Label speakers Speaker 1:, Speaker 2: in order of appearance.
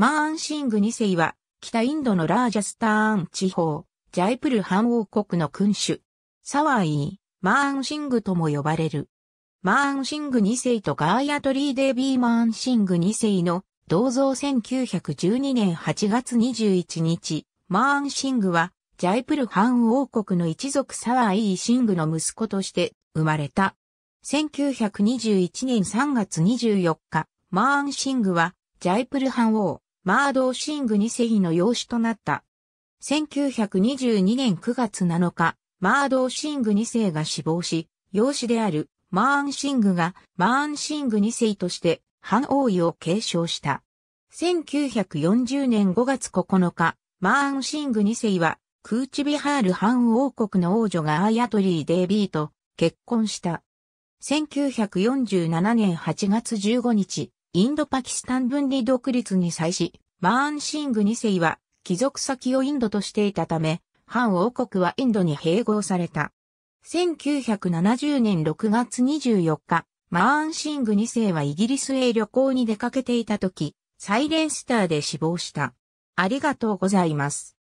Speaker 1: マーンシング2世は、北インドのラージャスタ
Speaker 2: ーン地方、ジャイプル藩王国の君主。サワイー、マーンシングとも呼ばれる。マーンシング2世とガーヤトリー・デビー・マーンシング2世の銅像1912年8月21日、マーンシングは、ジャイプル藩王国の一族サワイー・シングの息子として生まれた。1921年3月24日、マーンシングは、ジャイプル藩王、マードーシング2世の養子となった。1922年9月7日、マードーシング2世が死亡し、養子であるマーンシングがマーンシング2世として反王位を継承した。1940年5月9日、マーンシング2世はクーチビハール反王国の王女がアーヤトリー・デービーと結婚した。1947年8月15日、インドパキスタン分離独立に際し、マーン・シング2世は、帰属先をインドとしていたため、反王国はインドに併合された。1970年6月24日、マーン・シング2世はイギリスへ旅行に出かけ
Speaker 1: ていた時、サイレンスターで死亡した。ありがとうございます。